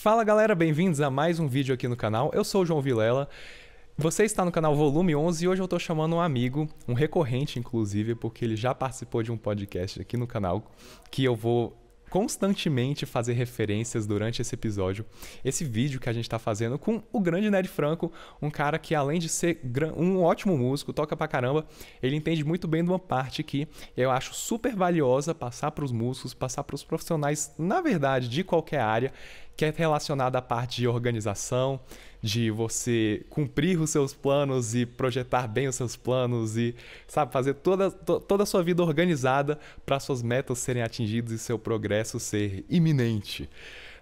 Fala galera, bem-vindos a mais um vídeo aqui no canal. Eu sou o João Vilela. Você está no canal Volume 11 e hoje eu estou chamando um amigo, um recorrente inclusive, porque ele já participou de um podcast aqui no canal que eu vou constantemente fazer referências durante esse episódio, esse vídeo que a gente está fazendo com o grande Ned Franco, um cara que além de ser um ótimo músico, toca pra caramba, ele entende muito bem de uma parte que eu acho super valiosa passar para os músicos, passar para os profissionais, na verdade, de qualquer área, que é relacionada à parte de organização, de você cumprir os seus planos e projetar bem os seus planos e, sabe, fazer toda, to, toda a sua vida organizada para suas metas serem atingidas e seu progresso ser iminente.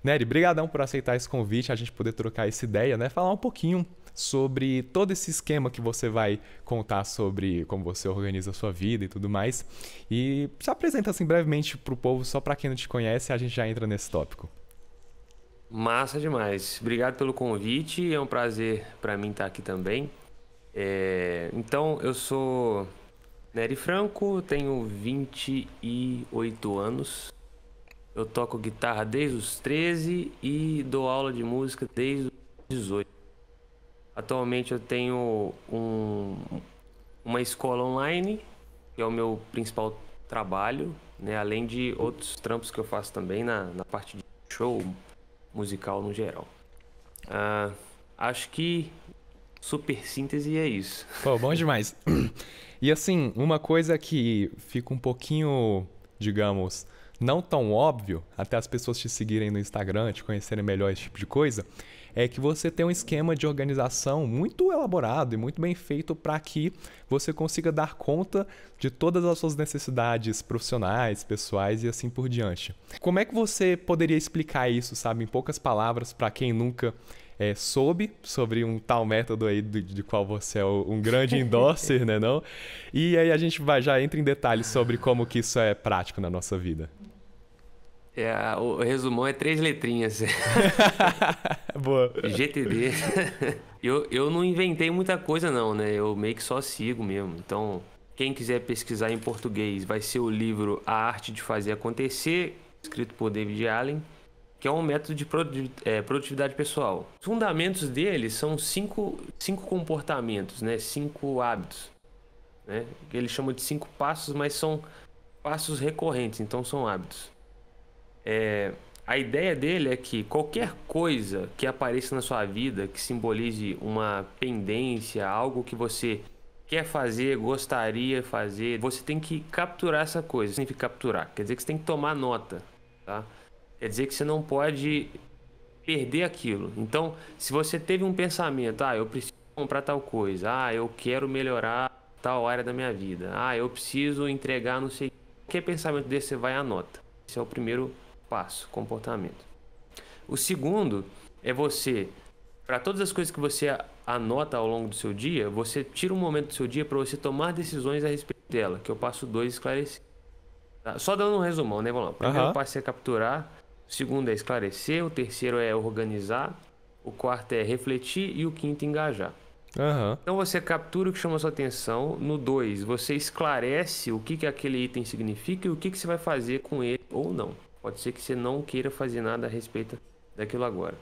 Nery, brigadão por aceitar esse convite, a gente poder trocar essa ideia, né? Falar um pouquinho sobre todo esse esquema que você vai contar sobre como você organiza a sua vida e tudo mais. E se apresenta assim brevemente para o povo, só para quem não te conhece, a gente já entra nesse tópico. Massa demais. Obrigado pelo convite. É um prazer para mim estar tá aqui também. É... Então, eu sou Nery Franco, tenho 28 anos. Eu toco guitarra desde os 13 e dou aula de música desde os 18. Atualmente eu tenho um, uma escola online, que é o meu principal trabalho, né? além de outros trampos que eu faço também na, na parte de show, musical no geral. Uh, acho que super síntese é isso. Pô, bom demais. e assim, uma coisa que fica um pouquinho, digamos, não tão óbvio, até as pessoas te seguirem no Instagram, te conhecerem melhor, esse tipo de coisa, é que você tem um esquema de organização muito elaborado e muito bem feito para que você consiga dar conta de todas as suas necessidades profissionais, pessoais e assim por diante. Como é que você poderia explicar isso, sabe, em poucas palavras para quem nunca é, soube sobre um tal método aí de, de qual você é um grande endosser, né não? E aí a gente vai já entra em detalhes sobre como que isso é prático na nossa vida. É, o resumão é três letrinhas. Boa. GTD. eu, eu não inventei muita coisa, não, né? Eu meio que só sigo mesmo. Então, quem quiser pesquisar em português, vai ser o livro A Arte de Fazer Acontecer, escrito por David Allen, que é um método de é, produtividade pessoal. Os fundamentos dele são cinco, cinco comportamentos, né? cinco hábitos. Né? Ele chama de cinco passos, mas são passos recorrentes, então são hábitos. É, a ideia dele é que qualquer coisa que apareça na sua vida que simbolize uma pendência, algo que você quer fazer, gostaria de fazer, você tem que capturar essa coisa. tem que capturar, quer dizer que você tem que tomar nota, tá? Quer dizer que você não pode perder aquilo. Então, se você teve um pensamento, ah, eu preciso comprar tal coisa, ah, eu quero melhorar tal área da minha vida, ah, eu preciso entregar não sei, que pensamento desse você vai anota Esse é o primeiro passo, comportamento. O segundo é você, para todas as coisas que você anota ao longo do seu dia, você tira um momento do seu dia para você tomar decisões a respeito dela, que eu passo dois esclarecer. Tá? Só dando um resumão, né? Vamos lá. O primeiro uhum. passo é capturar, o segundo é esclarecer, o terceiro é organizar, o quarto é refletir e o quinto engajar. Uhum. Então você captura o que chama sua atenção. No 2, você esclarece o que, que aquele item significa e o que, que você vai fazer com ele ou não. Pode ser que você não queira fazer nada a respeito daquilo agora.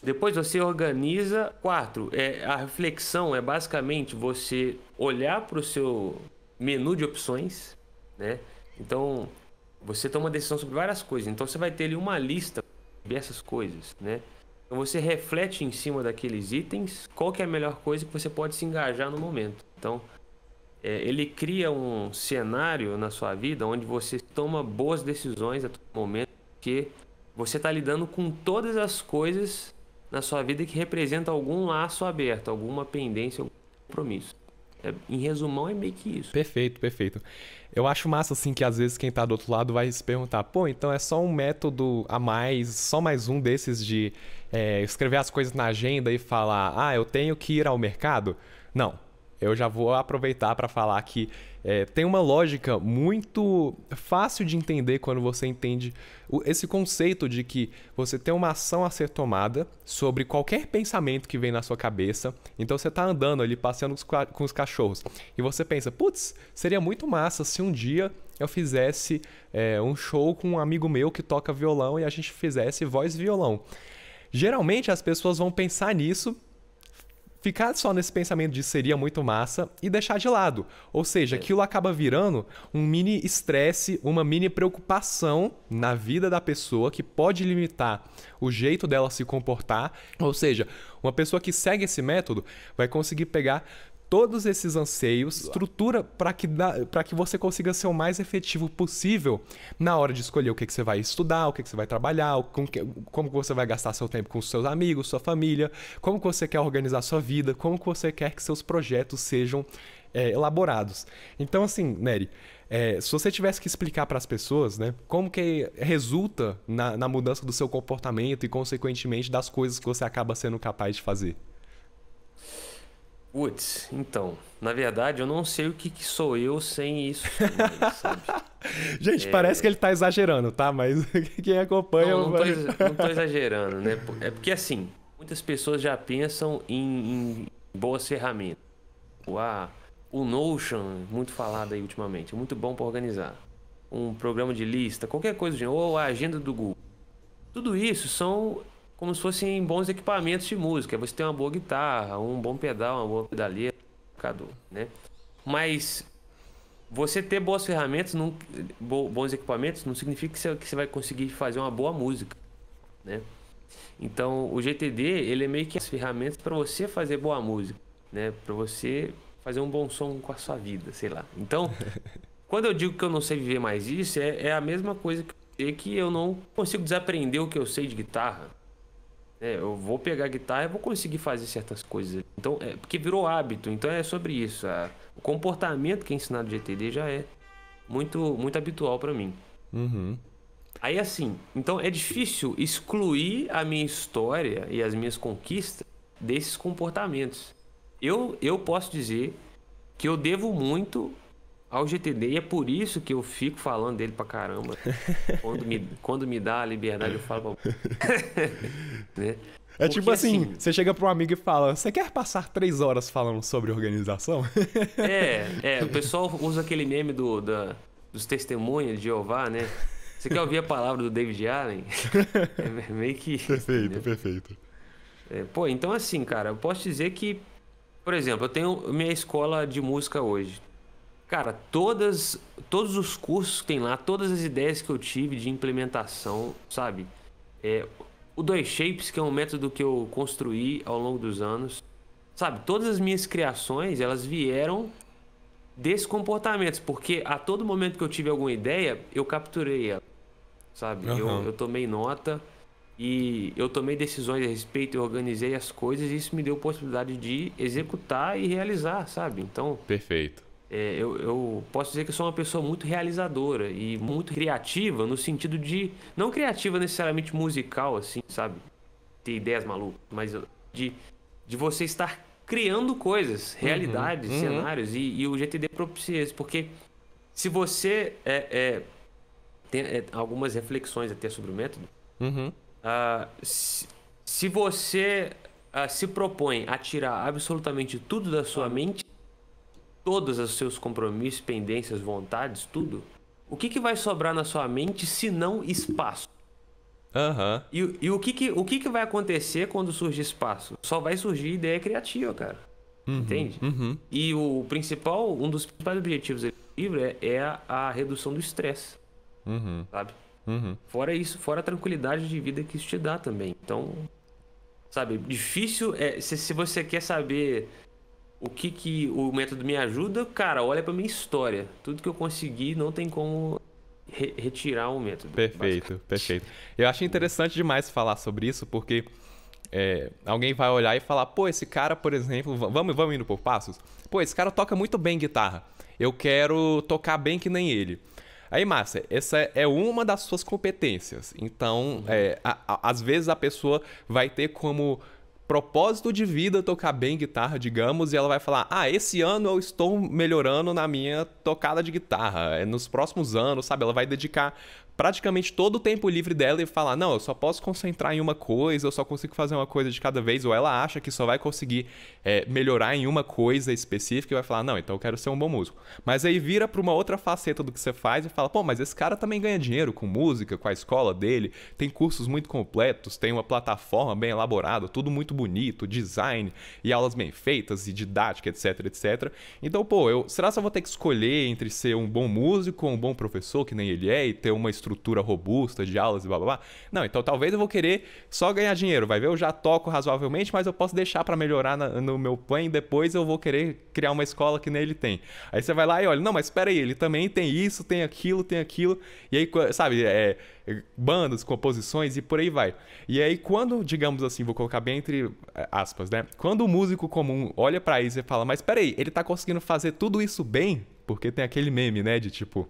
Depois você organiza. Quatro, é, a reflexão é basicamente você olhar para o seu menu de opções, né? Então você toma decisão sobre várias coisas. Então você vai ter ali uma lista dessas coisas, né? Então você reflete em cima daqueles itens qual que é a melhor coisa que você pode se engajar no momento. Então é, ele cria um cenário na sua vida onde você toma boas decisões a todo momento, porque você está lidando com todas as coisas na sua vida que representam algum laço aberto, alguma pendência, algum compromisso. É, em resumão, é meio que isso. Perfeito, perfeito. Eu acho massa, assim, que às vezes quem está do outro lado vai se perguntar: pô, então é só um método a mais, só mais um desses de é, escrever as coisas na agenda e falar: ah, eu tenho que ir ao mercado? Não eu já vou aproveitar para falar que é, tem uma lógica muito fácil de entender quando você entende esse conceito de que você tem uma ação a ser tomada sobre qualquer pensamento que vem na sua cabeça. Então você está andando ali, passeando com os cachorros, e você pensa, putz, seria muito massa se um dia eu fizesse é, um show com um amigo meu que toca violão e a gente fizesse voz violão. Geralmente as pessoas vão pensar nisso ficar só nesse pensamento de seria muito massa e deixar de lado. Ou seja, é. aquilo acaba virando um mini estresse, uma mini preocupação na vida da pessoa que pode limitar o jeito dela se comportar. Ou seja, uma pessoa que segue esse método vai conseguir pegar todos esses anseios, estrutura para que, para que você consiga ser o mais efetivo possível na hora de escolher o que, que você vai estudar, o que, que você vai trabalhar, com que, como que você vai gastar seu tempo com seus amigos, sua família, como que você quer organizar sua vida, como que você quer que seus projetos sejam é, elaborados. Então, assim, Nery, é, se você tivesse que explicar para as pessoas, né, como que resulta na, na mudança do seu comportamento e, consequentemente, das coisas que você acaba sendo capaz de fazer. Woods, então, na verdade eu não sei o que, que sou eu sem isso. Gente, é... parece que ele tá exagerando, tá? Mas quem acompanha. Não, não, tô, não tô exagerando, né? É porque assim, muitas pessoas já pensam em, em boas ferramentas. O, o Notion, muito falado aí ultimamente, é muito bom para organizar. Um programa de lista, qualquer coisa, ou a agenda do Google. Tudo isso são como se fossem bons equipamentos de música. Você tem uma boa guitarra, um bom pedal, uma boa pedaleira, né? Mas você ter boas ferramentas, não, bons equipamentos, não significa que você vai conseguir fazer uma boa música, né? Então, o GTD, ele é meio que as ferramentas para você fazer boa música, né? Para você fazer um bom som com a sua vida, sei lá. Então, quando eu digo que eu não sei viver mais isso, é, é a mesma coisa que que eu não consigo desaprender o que eu sei de guitarra, é, eu vou pegar a guitarra e vou conseguir fazer certas coisas. Então, é, porque virou hábito, então é sobre isso. A, o comportamento que é ensinado de GTD já é muito, muito habitual para mim. Uhum. Aí assim, então é difícil excluir a minha história e as minhas conquistas desses comportamentos. Eu, eu posso dizer que eu devo muito ao GTD. E é por isso que eu fico falando dele pra caramba. quando, me, quando me dá a liberdade, eu falo pra... né? É tipo Porque, tipo assim, assim, você chega para um amigo e fala: Você quer passar três horas falando sobre organização? É, é. O pessoal usa aquele meme do, da, dos testemunhos de Jeová, né? Você quer ouvir a palavra do David Allen? É meio que. Perfeito, né? perfeito. É, pô, então assim, cara, eu posso dizer que, por exemplo, eu tenho minha escola de música hoje. Cara, todas, todos os cursos que tem lá, todas as ideias que eu tive de implementação, sabe? É, o Dois Shapes, que é um método que eu construí ao longo dos anos, sabe? Todas as minhas criações, elas vieram desses comportamentos, porque a todo momento que eu tive alguma ideia, eu capturei ela, sabe? Uhum. Eu, eu tomei nota e eu tomei decisões a respeito, eu organizei as coisas e isso me deu a possibilidade de executar e realizar, sabe? Então. Perfeito. É, eu, eu, posso dizer que sou uma pessoa muito realizadora e muito criativa no sentido de não criativa necessariamente musical assim sabe ter ideias malucas mas de de você estar criando coisas uhum, realidades uhum, uhum. cenários e, e, o GTD propicia isso porque se você é, é, tem é, algumas reflexões até sobre o método uhum. uh, se, se, você uh, se propõe a tirar absolutamente tudo da sua mente todos os seus compromissos, pendências, vontades, tudo, o que, que vai sobrar na sua mente se não espaço? Aham. Uhum. E, e o, que, que, o que, que vai acontecer quando surge espaço? Só vai surgir ideia criativa, cara. Uhum, Entende? Uhum. E o principal, um dos principais objetivos do livro é, é a, a, redução do estresse. Uhum. Sabe? Uhum. Fora isso, fora a tranquilidade de vida que isso te dá também. Então, sabe, difícil é. Se, se você quer saber o que, que o método me ajuda? Cara, olha pra minha história. Tudo que eu consegui não tem como re retirar o método. Perfeito, perfeito. Eu acho interessante demais falar sobre isso, porque é, alguém vai olhar e falar, pô, esse cara, por exemplo, vamos, vamos indo por passos? Pô, esse cara toca muito bem guitarra. Eu quero tocar bem que nem ele. Aí, Márcia, essa é uma das suas competências. Então, uhum. é, a, a, às vezes a pessoa vai ter como propósito de vida tocar bem guitarra, digamos, e ela vai falar: Ah, esse ano eu estou melhorando na minha tocada de guitarra. É nos próximos anos, sabe? Ela vai dedicar praticamente todo o tempo livre dela e falar: não, eu só posso concentrar em uma coisa, eu só consigo fazer uma coisa de cada vez, ou ela acha que só vai conseguir é, melhorar em uma coisa específica e vai falar: não, então eu quero ser um bom músico. Mas aí vira para uma outra faceta do que você faz e fala: pô, mas esse cara também ganha dinheiro com música, com a escola dele, tem cursos muito completos, tem uma plataforma bem elaborada, tudo muito bonito, design e aulas bem feitas e didática, etc, etc. Então, pô, eu, será que eu vou ter que escolher entre ser um bom músico ou um bom professor, que nem ele é, e ter uma estrutura estrutura robusta de aulas e blá blá blá. Não, então talvez eu vou querer só ganhar dinheiro, vai ver? Eu já toco razoavelmente, mas eu posso deixar para melhorar na, no meu plano e depois eu vou querer criar uma escola que nele tem. Aí você vai lá e olha, não, mas espera aí, ele também tem isso, tem aquilo, tem aquilo. E aí, sabe, é, é, bandas, composições e por aí vai. E aí quando, digamos assim, vou colocar bem entre é, aspas, né? Quando o músico comum olha para isso e fala, mas espera aí, ele tá conseguindo fazer tudo isso bem? Porque tem aquele meme, né, de tipo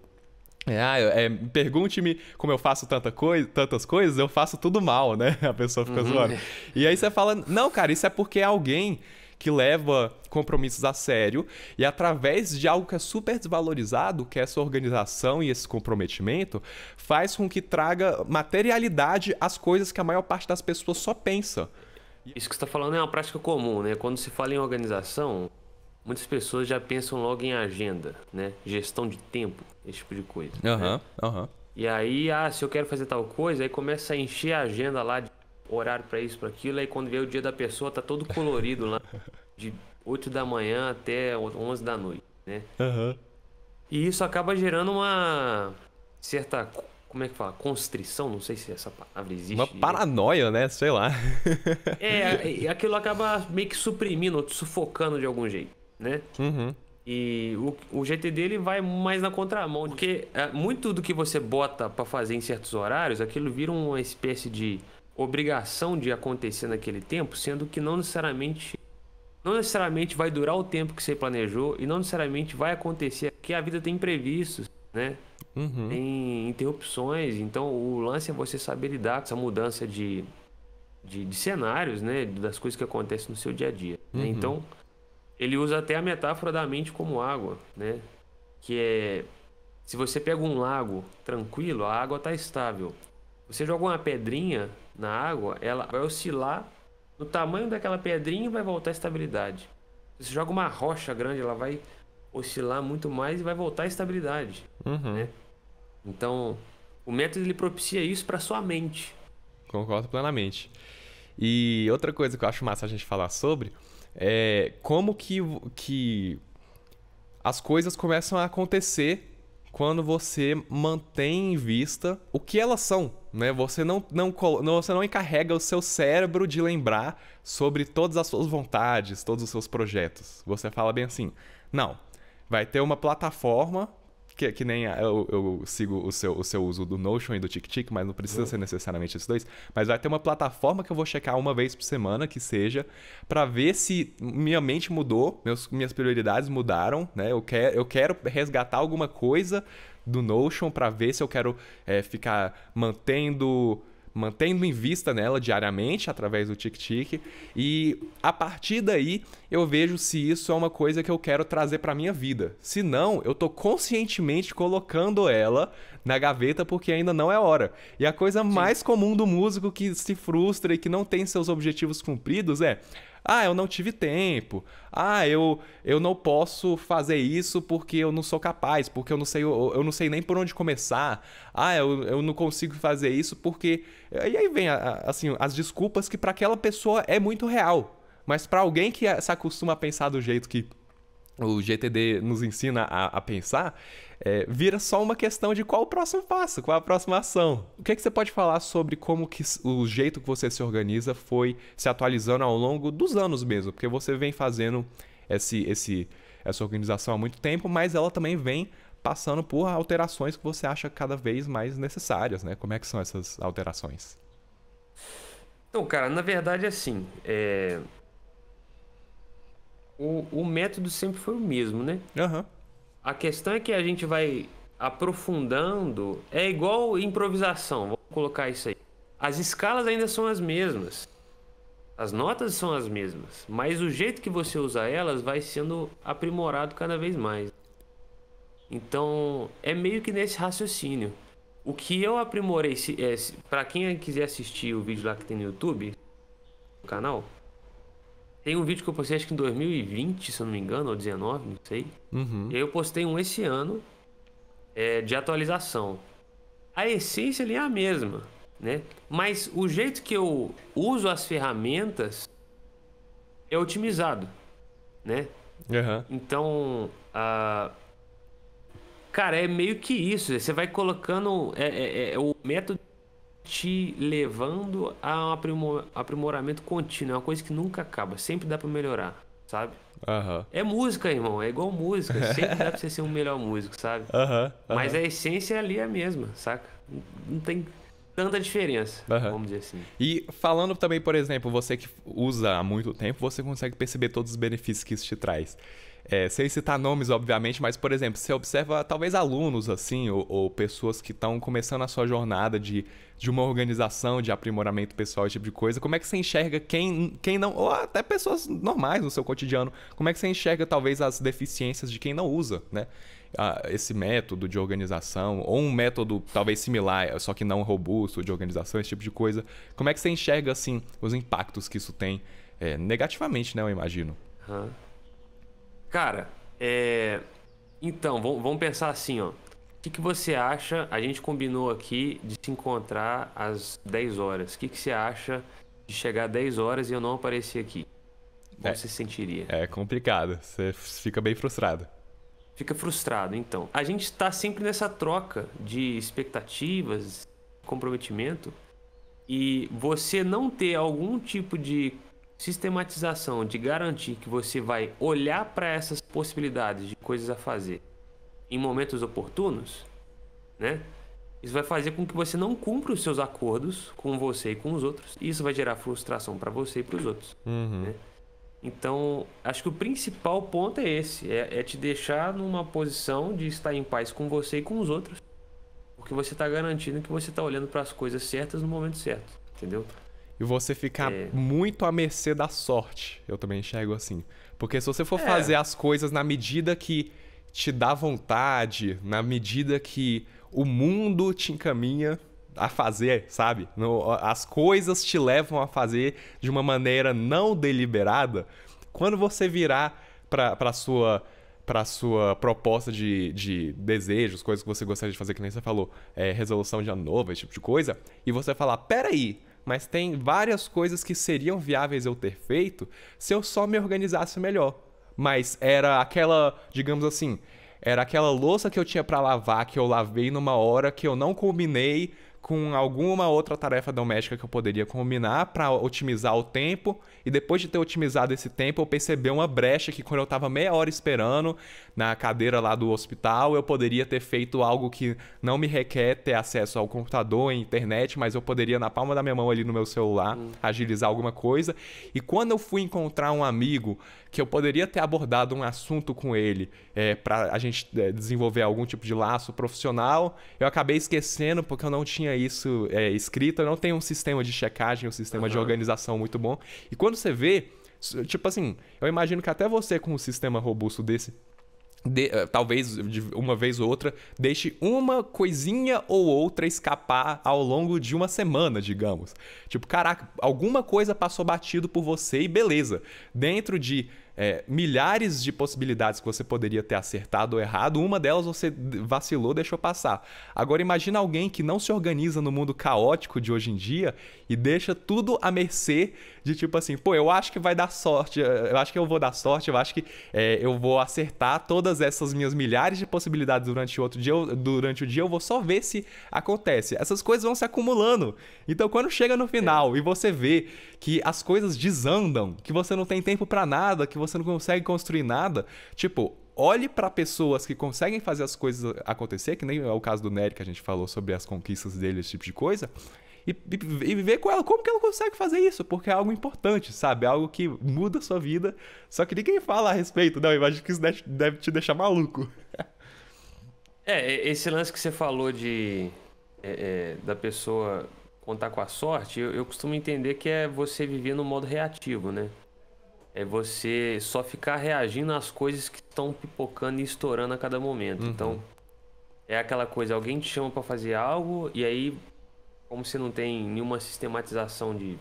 é, ah, é, pergunte-me como eu faço tanta tantas coisas, eu faço tudo mal, né? A pessoa fica uhum. zoando. E aí você fala, não, cara, isso é porque é alguém que leva compromissos a sério e através de algo que é super desvalorizado, que é essa organização e esse comprometimento, faz com que traga materialidade às coisas que a maior parte das pessoas só pensa. Isso que você está falando é uma prática comum, né? Quando se fala em organização, muitas pessoas já pensam logo em agenda, né? Gestão de tempo, esse tipo de coisa. Né? Aham, uhum, aham. Né? Uhum. E aí, ah, se eu quero fazer tal coisa, aí começa a encher a agenda lá de horário para isso, para aquilo, aí quando vem o dia da pessoa tá todo colorido lá, de 8 da manhã até 11 da noite, né? Uhum. E isso acaba gerando uma certa como é que fala? Constrição, não sei se essa palavra existe. Uma paranoia, né? Sei lá. é, aquilo acaba meio que suprimindo, sufocando de algum jeito né? Uhum. E o, o GT dele vai mais na contramão, porque é, muito do que você bota para fazer em certos horários, aquilo vira uma espécie de obrigação de acontecer naquele tempo, sendo que não necessariamente não necessariamente vai durar o tempo que você planejou e não necessariamente vai acontecer, porque a vida tem imprevistos, né? Uhum. Tem interrupções, então o lance é você saber lidar com essa mudança de, de, de cenários, né? Das coisas que acontecem no seu dia a dia. Né? Uhum. Então, ele usa até a metáfora da mente como água, né? Que é se você pega um lago tranquilo, a água está estável. Você joga uma pedrinha na água, ela vai oscilar no tamanho daquela pedrinha e vai voltar à estabilidade. Se você joga uma rocha grande, ela vai oscilar muito mais e vai voltar à estabilidade. Uhum. Né? Então, o método ele propicia isso para sua mente. Concordo plenamente. E outra coisa que eu acho massa a gente falar sobre é, como que, que as coisas começam a acontecer quando você mantém em vista o que elas são, né? Você não, não, você não encarrega o seu cérebro de lembrar sobre todas as suas vontades, todos os seus projetos. Você fala bem assim, não, vai ter uma plataforma que, que nem eu, eu, sigo o seu, o seu uso do Notion e do TicTic, mas não precisa uhum. ser necessariamente esses dois. Mas vai ter uma plataforma que eu vou checar uma vez por semana, que seja, para ver se minha mente mudou, meus, minhas prioridades mudaram, né? Eu, quer, eu quero resgatar alguma coisa do Notion para ver se eu quero é, ficar mantendo mantendo em vista nela diariamente através do tic-tic. E a partir daí eu vejo se isso é uma coisa que eu quero trazer para minha vida. Se não, eu tô conscientemente colocando ela na gaveta porque ainda não é hora. E a coisa Sim. mais comum do músico que se frustra e que não tem seus objetivos cumpridos é ah, eu não tive tempo. Ah, eu, eu não posso fazer isso porque eu não sou capaz, porque eu não sei, eu, eu não sei nem por onde começar. Ah, eu, eu não consigo fazer isso porque. E aí vem assim, as desculpas que para aquela pessoa é muito real. Mas para alguém que se acostuma a pensar do jeito que o GTD nos ensina a, a pensar, é, vira só uma questão de qual o próximo passo, qual a próxima ação. O que, é que você pode falar sobre como que o jeito que você se organiza foi se atualizando ao longo dos anos mesmo? Porque você vem fazendo esse, esse, essa organização há muito tempo, mas ela também vem passando por alterações que você acha cada vez mais necessárias, né? Como é que são essas alterações? Então, cara, na verdade, assim, é o, o método sempre foi o mesmo, né? Uhum. A questão é que a gente vai aprofundando. É igual improvisação, vou colocar isso aí. As escalas ainda são as mesmas. As notas são as mesmas, mas o jeito que você usa elas vai sendo aprimorado cada vez mais. Então, é meio que nesse raciocínio. O que eu aprimorei, é, para quem quiser assistir o vídeo lá que tem no YouTube, no canal, tem um vídeo que eu postei acho que em 2020, se eu não me engano, ou 19, não sei. Uhum. E aí eu postei um esse ano é, de atualização. A essência ali é a mesma, né? Mas o jeito que eu uso as ferramentas é otimizado, né? Uhum. Então, cara, é meio que isso. Você vai colocando é, é, é o método te levando a um aprimor, aprimoramento contínuo. É uma coisa que nunca acaba, sempre dá para melhorar, sabe? Uhum. É música, irmão, é igual música. Sempre dá pra você ser um melhor músico, sabe? Uhum. Mas a essência ali é a mesma, saca? Não tem tanta diferença, uhum. vamos dizer assim. E falando também, por exemplo, você que usa há muito tempo, você consegue perceber todos os benefícios que isso te traz. É, sem citar nomes, obviamente, mas, por exemplo, você observa talvez alunos, assim, ou, ou pessoas que estão começando a sua jornada de, de uma organização, de aprimoramento pessoal, esse tipo de coisa. Como é que você enxerga quem, quem não. Ou até pessoas normais no seu cotidiano. Como é que você enxerga, talvez, as deficiências de quem não usa, né? Ah, esse método de organização, ou um método talvez similar, só que não robusto, de organização, esse tipo de coisa. Como é que você enxerga, assim, os impactos que isso tem é, negativamente, né? Eu imagino. Uhum. Cara, é... então, vamos pensar assim, ó. O que, que, você acha? A gente combinou aqui de se encontrar às 10 horas. O que, que você acha de chegar às 10 horas e eu não aparecer aqui? Como é, você se sentiria? É complicado. Você fica bem frustrado. Fica frustrado, então. A gente está sempre nessa troca de expectativas, comprometimento. E você não ter algum tipo de sistematização de garantir que você vai olhar para essas possibilidades de coisas a fazer em momentos oportunos, né? Isso vai fazer com que você não cumpra os seus acordos com você e com os outros. E isso vai gerar frustração para você e para os outros. Uhum. Né? Então, acho que o principal ponto é esse: é, é, te deixar numa posição de estar em paz com você e com os outros. Porque você está garantindo que você está olhando para as coisas certas no momento certo. Entendeu? e você ficar é. muito à mercê da sorte. Eu também enxergo assim. Porque se você for é. fazer as coisas na medida que te dá vontade, na medida que o mundo te encaminha a fazer, sabe? No, as coisas te levam a fazer de uma maneira não deliberada. Quando você virar para sua para sua proposta de, de desejos, coisas que você gostaria de fazer, que nem você falou, é, resolução de ano novo, esse tipo de coisa, e você falar, peraí, mas tem várias coisas que seriam viáveis eu ter feito se eu só me organizasse melhor. Mas era aquela, digamos assim, era aquela louça que eu tinha para lavar que eu lavei numa hora que eu não combinei com alguma outra tarefa doméstica que eu poderia combinar para otimizar o tempo e depois de ter otimizado esse tempo, eu percebi uma brecha que quando eu estava meia hora esperando na cadeira lá do hospital, eu poderia ter feito algo que não me requer ter acesso ao computador, à internet, mas eu poderia na palma da minha mão ali no meu celular hum. agilizar alguma coisa. E quando eu fui encontrar um amigo que eu poderia ter abordado um assunto com ele é, para a gente é, desenvolver algum tipo de laço profissional, eu acabei esquecendo porque eu não tinha isso é, escrito, eu não tenho um sistema de checagem, um sistema uhum. de organização muito bom. E quando quando você vê, tipo assim, eu imagino que até você com um sistema robusto desse, de, eh, talvez de uma vez ou outra, deixe uma coisinha ou outra escapar ao longo de uma semana, digamos. Tipo, caraca, alguma coisa passou batido por você e beleza. Dentro de é, milhares de possibilidades que você poderia ter acertado ou errado, uma delas você vacilou, deixou passar. Agora imagina alguém que não se organiza no mundo caótico de hoje em dia e deixa tudo à mercê de tipo assim, pô, eu acho que vai dar sorte, eh, eu acho que eu vou dar sorte, eu acho que é, eu vou acertar todas essas minhas milhares de possibilidades durante o, outro dia, eu, durante o dia, eu vou só ver se acontece. Essas coisas vão se acumulando. Então, quando chega no final é. e você vê que as coisas desandam, que você não tem tempo para nada, que você não consegue construir nada, tipo, olhe para pessoas que conseguem fazer as coisas acontecer, que nem é o caso do Nery que a gente falou sobre as conquistas dele, esse tipo de coisa, e, e, e ver com ela como que ela consegue fazer isso, porque é algo importante, sabe? É algo que muda a sua vida. Só que ninguém fala a respeito, não. Imagino que isso deve te deixar maluco. é, esse lance que você falou de. É, é, da pessoa contar com a sorte, eu, eu costumo entender que é você viver no modo reativo, né? é você só ficar reagindo às coisas que estão pipocando e estourando a cada momento. Uhum. Então, é aquela coisa, alguém te chama para fazer algo e aí como você não tem nenhuma sistematização de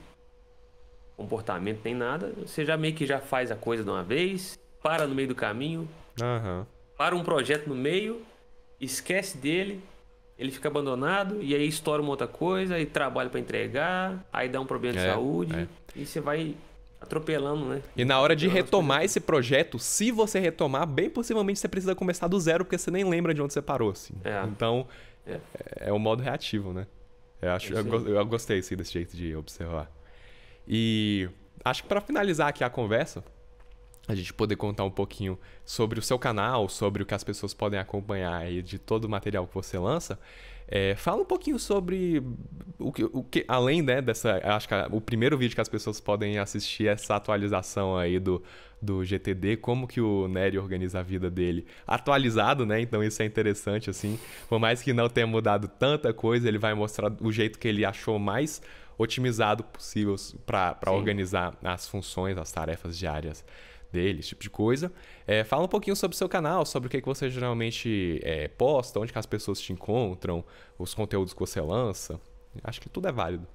comportamento nem nada, você já meio que já faz a coisa de uma vez, para no meio do caminho, uhum. para um projeto no meio, esquece dele, ele fica abandonado e aí estoura uma outra coisa e trabalha para entregar, aí dá um problema de é, saúde é. e você vai atropelando, né? E na hora de retomar esse projeto, se você retomar, bem possivelmente você precisa começar do zero porque você nem lembra de onde você parou, assim. É. Então é. é, é o modo reativo, né? Eu, acho, eu, eu gostei sim, desse jeito de observar. E acho que para finalizar aqui a conversa, a gente poder contar um pouquinho sobre o seu canal, sobre o que as pessoas podem acompanhar aí de todo o material que você lança, é, fala um pouquinho sobre o que, o que além né, dessa. Acho que o primeiro vídeo que as pessoas podem assistir é essa atualização aí do, do GTD, como que o Nery organiza a vida dele. Atualizado, né? Então isso é interessante, assim. Por mais que não tenha mudado tanta coisa, ele vai mostrar o jeito que ele achou mais otimizado possível para organizar as funções, as tarefas diárias dele, esse tipo de coisa. É, fala um pouquinho sobre o seu canal, sobre o que, que você geralmente é, posta, onde que as pessoas te encontram, os conteúdos que você lança. Acho que tudo é válido.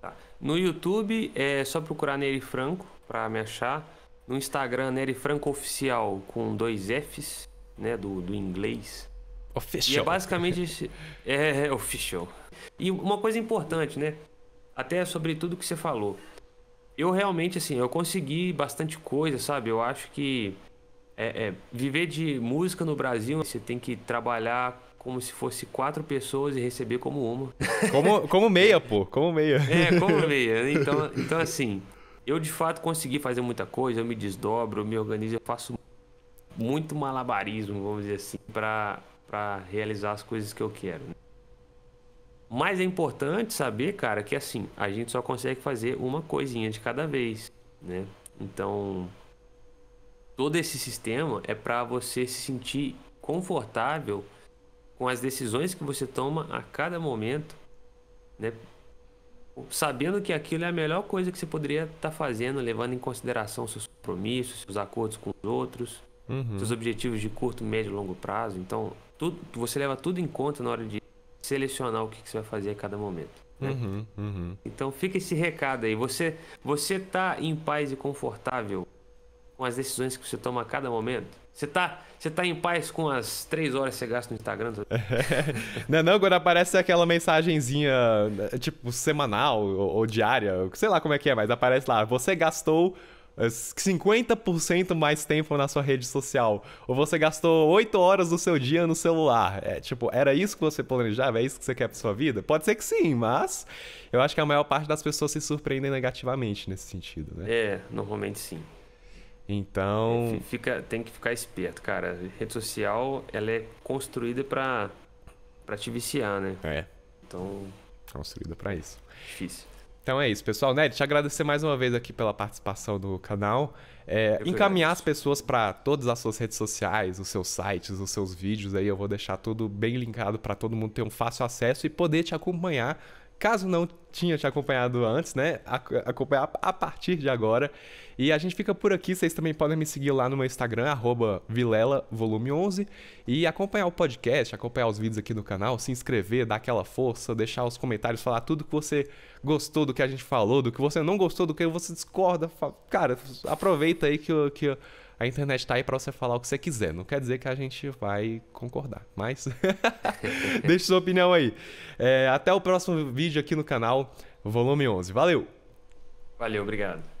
Tá. No YouTube é só procurar Neri Franco para me achar. No Instagram, Neri Franco Oficial com dois Fs, né? Do, do inglês. Official. E é basicamente. é, é, official. E uma coisa importante, né? Até sobre tudo que você falou eu realmente, assim, eu consegui bastante coisa, sabe? Eu acho que é, é, viver de música no Brasil, você tem que trabalhar como se fosse quatro pessoas e receber como uma. Como, como meia, pô, como meia. É, como meia. Então, então, assim, eu de fato consegui fazer muita coisa, eu me desdobro, eu me organizo, eu faço muito malabarismo, vamos dizer assim, para realizar as coisas que eu quero. Né? Mas é importante saber, cara, que assim, a gente só consegue fazer uma coisinha de cada vez, né? Então, todo esse sistema é para você se sentir confortável com as decisões que você toma a cada momento, né? Sabendo que aquilo é a melhor coisa que você poderia estar tá fazendo, levando em consideração seus compromissos, seus acordos com os outros, uhum. seus objetivos de curto, médio e longo prazo. Então, tudo, você leva tudo em conta na hora de selecionar o que, que você vai fazer a cada momento. Né? Uhum, uhum. Então fica esse recado aí. Você você tá em paz e confortável com as decisões que você toma a cada momento? Você tá, você tá em paz com as três horas que você gasta no Instagram? É. não, não, agora aparece aquela mensagenzinha, tipo, semanal ou, ou diária, sei lá como é que é, mas aparece lá, você gastou 50% mais tempo na sua rede social. Ou você gastou 8 horas do seu dia no celular. É, tipo, era isso que você planejava? É isso que você quer pra sua vida? Pode ser que sim, mas eu acho que a maior parte das pessoas se surpreendem negativamente nesse sentido, né? É, normalmente sim. Então. É, fica, tem que ficar esperto, cara. rede social, ela é construída para pra te viciar, né? É. Então. Construída pra isso. Difícil. Então é isso, pessoal. Ned, te agradecer mais uma vez aqui pela participação no canal. É, encaminhar as pessoas para todas as suas redes sociais, os seus sites, os seus vídeos aí. Eu vou deixar tudo bem linkado para todo mundo ter um fácil acesso e poder te acompanhar Caso não tinha te acompanhado antes, né? Acompanhar a partir de agora. E a gente fica por aqui. Vocês também podem me seguir lá no meu Instagram, arroba Vilela Volume 11. E acompanhar o podcast, acompanhar os vídeos aqui no canal, se inscrever, dar aquela força, deixar os comentários, falar tudo que você gostou do que a gente falou, do que você não gostou, do que você discorda. Cara, aproveita aí que, que a internet está aí para você falar o que você quiser. Não quer dizer que a gente vai concordar, mas deixe sua opinião aí. É, até o próximo vídeo aqui no canal, volume 11. Valeu! Valeu, obrigado.